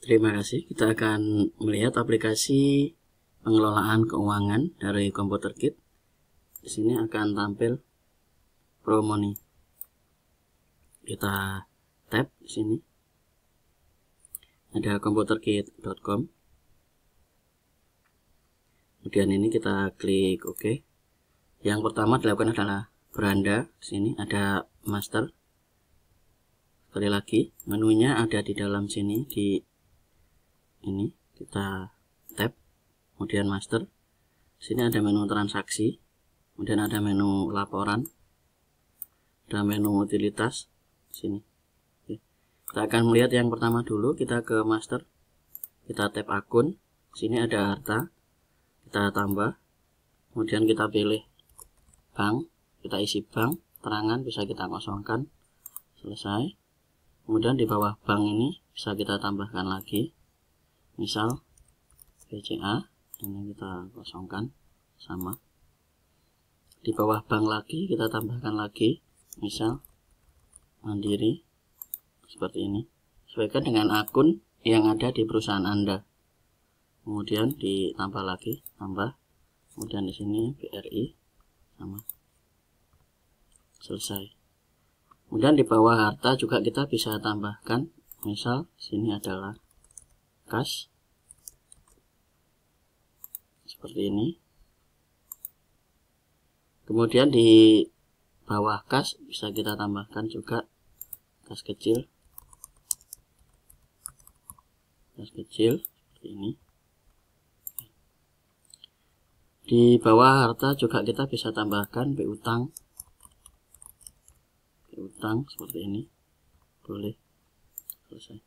Terima kasih. Kita akan melihat aplikasi pengelolaan keuangan dari Komputer Kit. Di sini akan tampil promo nih. Kita tap di sini. Ada komputerkit.com. Kemudian ini kita klik OK. Yang pertama dilakukan adalah beranda. Di sini ada master. Sekali lagi, menunya ada di dalam sini di ini kita tap, kemudian master sini ada menu transaksi kemudian ada menu laporan ada menu utilitas sini Oke. kita akan melihat yang pertama dulu kita ke master kita tap akun sini ada harta kita tambah kemudian kita pilih bank kita isi bank terangan bisa kita kosongkan selesai kemudian di bawah bank ini bisa kita tambahkan lagi misal BCA ini kita kosongkan sama di bawah bank lagi kita tambahkan lagi misal mandiri seperti ini sesuaikan dengan akun yang ada di perusahaan anda kemudian ditambah lagi tambah kemudian di sini BRI sama selesai kemudian di bawah harta juga kita bisa tambahkan misal sini adalah cash seperti ini kemudian di bawah kas bisa kita tambahkan juga kas kecil kas kecil seperti ini di bawah harta juga kita bisa tambahkan piutang piutang seperti ini boleh selesai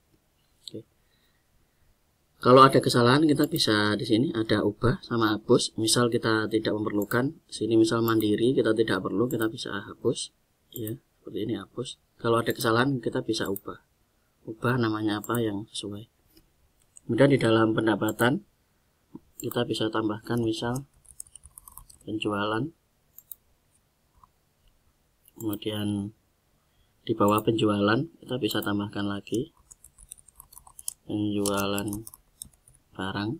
kalau ada kesalahan kita bisa di sini ada ubah sama hapus. Misal kita tidak memerlukan, sini misal mandiri kita tidak perlu, kita bisa hapus. Ya, seperti ini hapus. Kalau ada kesalahan kita bisa ubah. Ubah namanya apa yang sesuai. Kemudian di dalam pendapatan kita bisa tambahkan misal penjualan. Kemudian di bawah penjualan kita bisa tambahkan lagi penjualan barang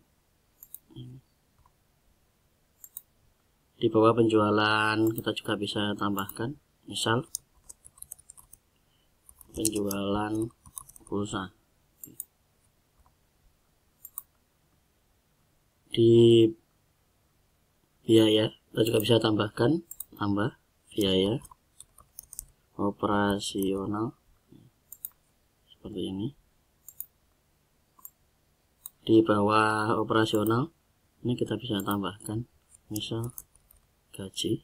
Di bawah penjualan kita juga bisa tambahkan, misal penjualan pulsa. Di biaya kita juga bisa tambahkan tambah biaya operasional seperti ini di bawah operasional ini kita bisa tambahkan misal gaji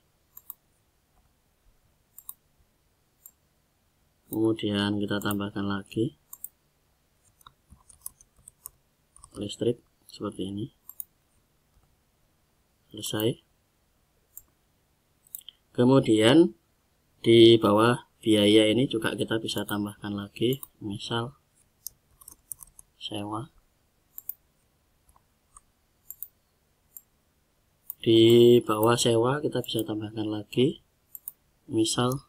kemudian kita tambahkan lagi listrik seperti ini selesai kemudian di bawah biaya ini juga kita bisa tambahkan lagi misal sewa di bawah sewa kita bisa tambahkan lagi misal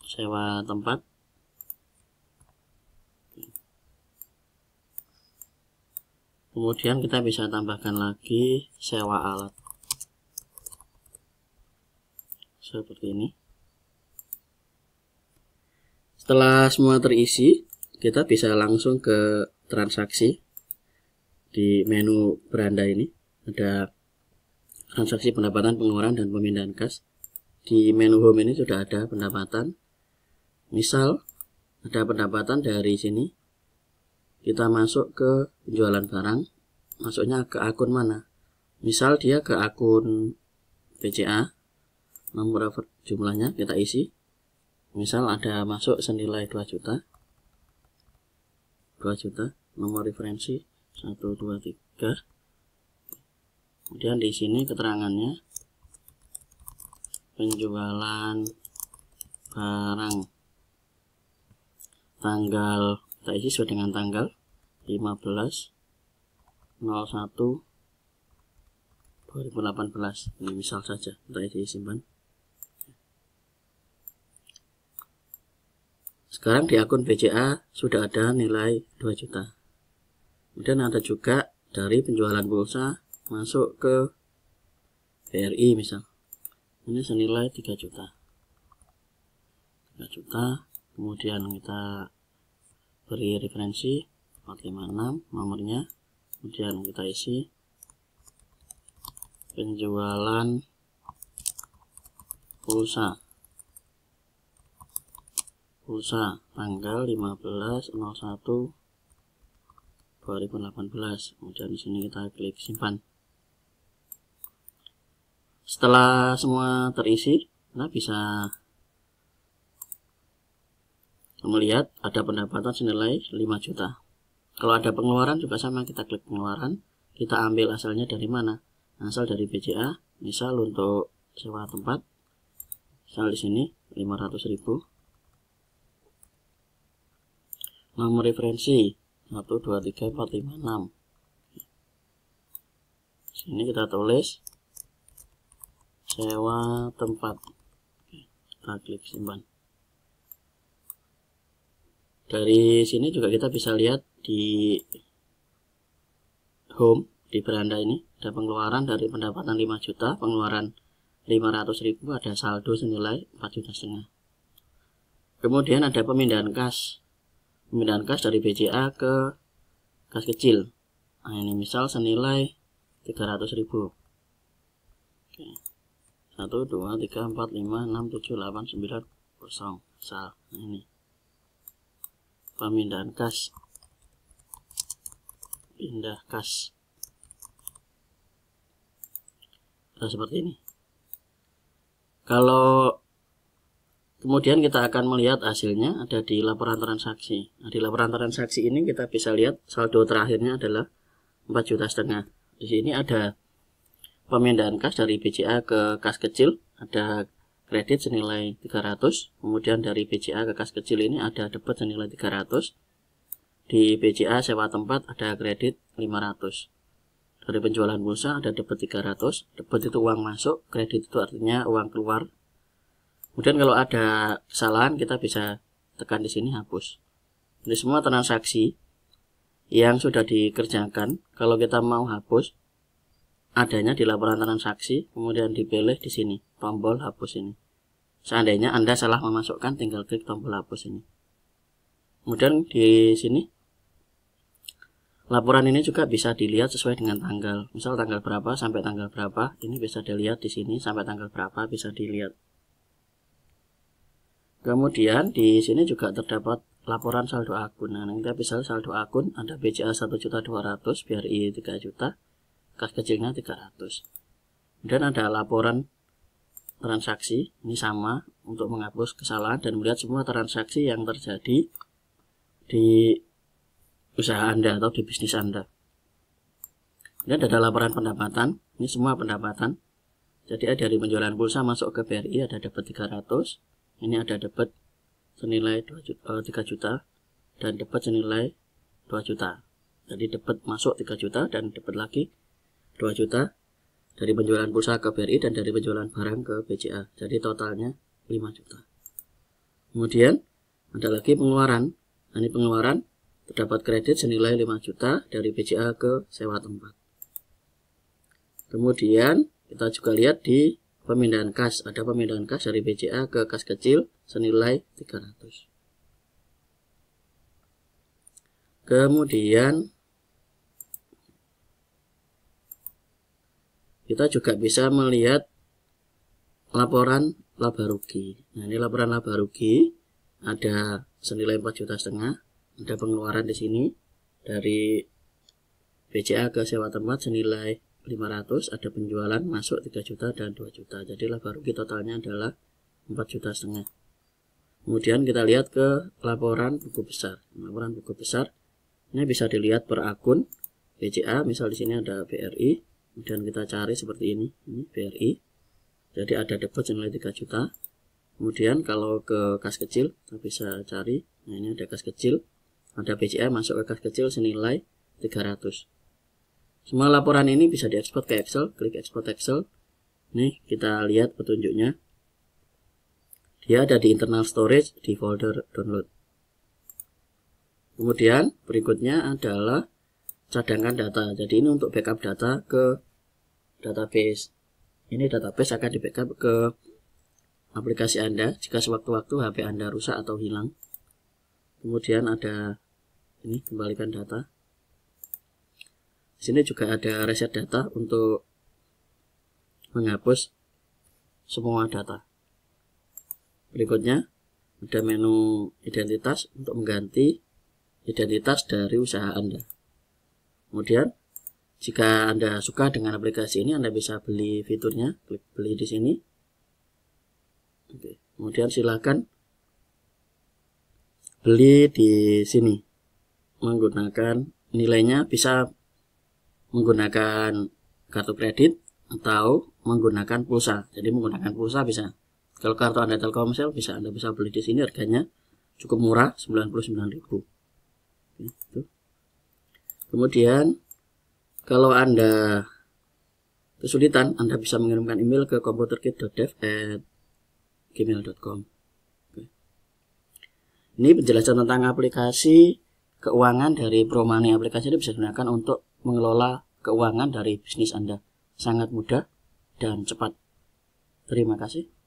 sewa tempat kemudian kita bisa tambahkan lagi sewa alat seperti ini setelah semua terisi kita bisa langsung ke transaksi di menu beranda ini ada transaksi pendapatan pengeluaran dan pemindahan kas di menu home ini sudah ada pendapatan misal ada pendapatan dari sini kita masuk ke penjualan barang masuknya ke akun mana misal dia ke akun PCA nomor jumlahnya kita isi misal ada masuk senilai 2 juta 2 juta nomor referensi 123 kemudian di sini keterangannya penjualan barang tanggal kita isi sesuai dengan tanggal 15 01 2018 ini misal saja kita isi simpan sekarang di akun BCA sudah ada nilai 2 juta kemudian ada juga dari penjualan pulsa masuk ke BRI misal ini senilai 3 juta 3 juta kemudian kita beri referensi 456 nomornya kemudian kita isi penjualan pulsa pulsa tanggal 15.01 2018 kemudian di sini kita klik simpan setelah semua terisi, kita nah bisa melihat ada pendapatan senilai 5 juta. Kalau ada pengeluaran juga sama, kita klik pengeluaran, kita ambil asalnya dari mana? Asal dari BCA, misal untuk sewa tempat, misal di sini 500.000. Nomor referensi 1, 2, 3, 4, 5, 6. Sini kita tulis sewa tempat kita klik simpan dari sini juga kita bisa lihat di home di beranda ini ada pengeluaran dari pendapatan 5 juta pengeluaran 500 ribu ada saldo senilai 4 juta setengah kemudian ada pemindahan kas pemindahan kas dari BCA ke kas kecil nah ini misal senilai 300 ribu Oke. 1 2 3 4 5 6 7 8 9 kosong sal ini pemindahan kas pindah kas nah, seperti ini kalau kemudian kita akan melihat hasilnya ada di laporan transaksi nah, di laporan transaksi ini kita bisa lihat saldo terakhirnya adalah 4 juta setengah di sini ada pemindahan kas dari BCA ke kas kecil ada kredit senilai 300 kemudian dari BCA ke kas kecil ini ada debit senilai 300 di BCA sewa tempat ada kredit 500 dari penjualan pulsa ada debit 300 debit itu uang masuk kredit itu artinya uang keluar kemudian kalau ada kesalahan kita bisa tekan di sini hapus jadi semua transaksi yang sudah dikerjakan kalau kita mau hapus adanya di laporan transaksi, kemudian dipilih di sini, tombol hapus ini. Seandainya Anda salah memasukkan, tinggal klik tombol hapus ini. Kemudian di sini, laporan ini juga bisa dilihat sesuai dengan tanggal. Misal tanggal berapa sampai tanggal berapa, ini bisa dilihat di sini, sampai tanggal berapa bisa dilihat. Kemudian di sini juga terdapat laporan saldo akun. Nah, nanti bisa saldo akun ada BCA 1.200, BRI 3 juta, kas kecilnya 300 Dan ada laporan transaksi ini sama untuk menghapus kesalahan dan melihat semua transaksi yang terjadi di usaha Anda atau di bisnis Anda Dan ada laporan pendapatan ini semua pendapatan jadi ada dari penjualan pulsa masuk ke BRI ada dapat 300 ini ada dapat senilai 2 juta, 3 eh, juta dan dapat senilai 2 juta jadi dapat masuk 3 juta dan dapat lagi 2 juta dari penjualan pulsa ke BRI dan dari penjualan barang ke BCA. Jadi totalnya 5 juta. Kemudian ada lagi pengeluaran. Nah, ini pengeluaran terdapat kredit senilai 5 juta dari BCA ke sewa tempat. Kemudian kita juga lihat di pemindahan kas. Ada pemindahan kas dari BCA ke kas kecil senilai 300. Kemudian kita juga bisa melihat laporan laba rugi. Nah, ini laporan laba rugi ada senilai 4 juta setengah, ada pengeluaran di sini dari BCA ke sewa tempat senilai 500, ada penjualan masuk 3 juta dan 2 juta. Jadi laba rugi totalnya adalah 4 juta setengah. Kemudian kita lihat ke laporan buku besar. Laporan buku besar ini bisa dilihat per akun BCA, misal di sini ada BRI, kemudian kita cari seperti ini ini BRI jadi ada debit senilai 3 juta kemudian kalau ke kas kecil kita bisa cari nah ini ada kas kecil ada BCA masuk ke kas kecil senilai 300 semua laporan ini bisa diekspor ke Excel klik ekspor Excel nih kita lihat petunjuknya dia ada di internal storage di folder download kemudian berikutnya adalah cadangan data jadi ini untuk backup data ke database. Ini database akan di backup ke aplikasi Anda jika sewaktu-waktu HP Anda rusak atau hilang. Kemudian ada ini kembalikan data. Di sini juga ada reset data untuk menghapus semua data. Berikutnya ada menu identitas untuk mengganti identitas dari usaha Anda. Kemudian jika Anda suka dengan aplikasi ini, Anda bisa beli fiturnya, klik beli di sini. Oke. Kemudian silakan beli di sini menggunakan nilainya bisa menggunakan kartu kredit atau menggunakan pulsa. Jadi menggunakan pulsa bisa. Kalau kartu Anda Telkomsel bisa Anda bisa beli di sini harganya cukup murah 99.000. Gitu. Kemudian kalau Anda kesulitan, Anda bisa mengirimkan email ke computerkit.dev@gmail.com. Ini penjelasan tentang aplikasi keuangan dari Promani. Aplikasi ini bisa digunakan untuk mengelola keuangan dari bisnis Anda. Sangat mudah dan cepat. Terima kasih.